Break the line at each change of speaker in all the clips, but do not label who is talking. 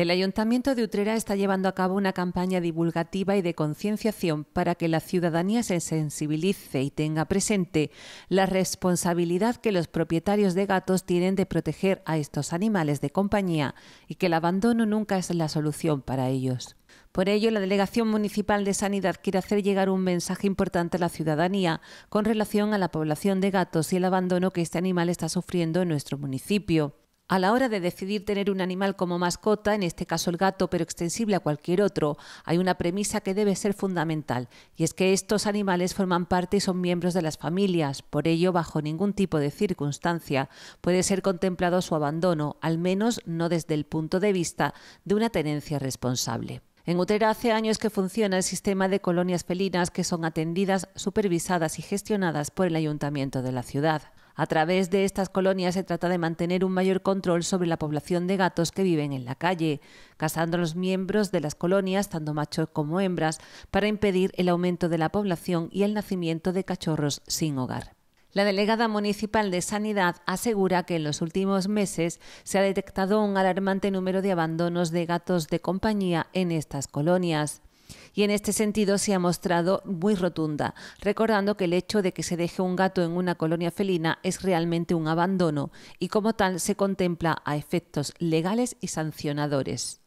El Ayuntamiento de Utrera está llevando a cabo una campaña divulgativa y de concienciación para que la ciudadanía se sensibilice y tenga presente la responsabilidad que los propietarios de gatos tienen de proteger a estos animales de compañía y que el abandono nunca es la solución para ellos. Por ello, la Delegación Municipal de Sanidad quiere hacer llegar un mensaje importante a la ciudadanía con relación a la población de gatos y el abandono que este animal está sufriendo en nuestro municipio. A la hora de decidir tener un animal como mascota, en este caso el gato, pero extensible a cualquier otro, hay una premisa que debe ser fundamental, y es que estos animales forman parte y son miembros de las familias, por ello, bajo ningún tipo de circunstancia puede ser contemplado su abandono, al menos no desde el punto de vista de una tenencia responsable. En Utrera hace años que funciona el sistema de colonias felinas que son atendidas, supervisadas y gestionadas por el ayuntamiento de la ciudad. A través de estas colonias se trata de mantener un mayor control sobre la población de gatos que viven en la calle, cazando a los miembros de las colonias, tanto machos como hembras, para impedir el aumento de la población y el nacimiento de cachorros sin hogar. La delegada municipal de Sanidad asegura que en los últimos meses se ha detectado un alarmante número de abandonos de gatos de compañía en estas colonias y en este sentido se ha mostrado muy rotunda, recordando que el hecho de que se deje un gato en una colonia felina es realmente un abandono y como tal se contempla a efectos legales y sancionadores.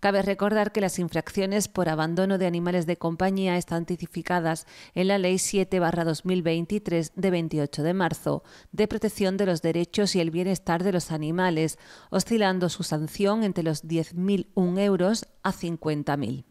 Cabe recordar que las infracciones por abandono de animales de compañía están tipificadas en la Ley 7-2023 de 28 de marzo de protección de los derechos y el bienestar de los animales, oscilando su sanción entre los 10.001 euros a 50.000.